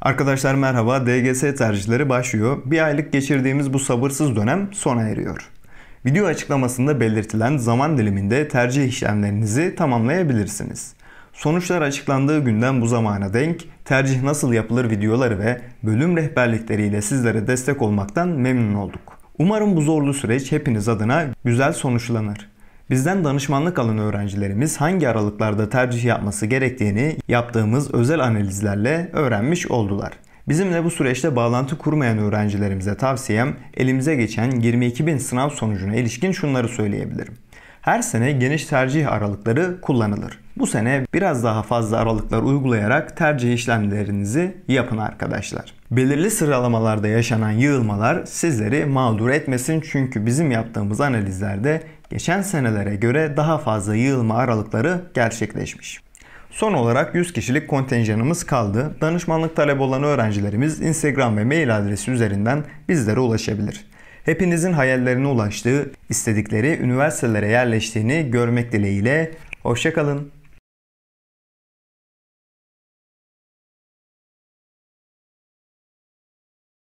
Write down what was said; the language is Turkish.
Arkadaşlar merhaba, DGS tercihleri başlıyor. Bir aylık geçirdiğimiz bu sabırsız dönem sona eriyor. Video açıklamasında belirtilen zaman diliminde tercih işlemlerinizi tamamlayabilirsiniz. Sonuçlar açıklandığı günden bu zamana denk tercih nasıl yapılır videoları ve bölüm rehberlikleriyle sizlere destek olmaktan memnun olduk. Umarım bu zorlu süreç hepiniz adına güzel sonuçlanır. Bizden danışmanlık alan öğrencilerimiz hangi aralıklarda tercih yapması gerektiğini yaptığımız özel analizlerle öğrenmiş oldular. Bizimle bu süreçte bağlantı kurmayan öğrencilerimize tavsiyem elimize geçen 22.000 sınav sonucuna ilişkin şunları söyleyebilirim. Her sene geniş tercih aralıkları kullanılır. Bu sene biraz daha fazla aralıklar uygulayarak tercih işlemlerinizi yapın arkadaşlar. Belirli sıralamalarda yaşanan yığılmalar sizleri mağdur etmesin çünkü bizim yaptığımız analizlerde geçen senelere göre daha fazla yığılma aralıkları gerçekleşmiş. Son olarak 100 kişilik kontenjanımız kaldı. Danışmanlık talep olan öğrencilerimiz Instagram ve mail adresi üzerinden bizlere ulaşabilir hepinizin hayallerine ulaştığı, istedikleri üniversitelere yerleştiğini görmek dileğiyle. Hoşçakalın.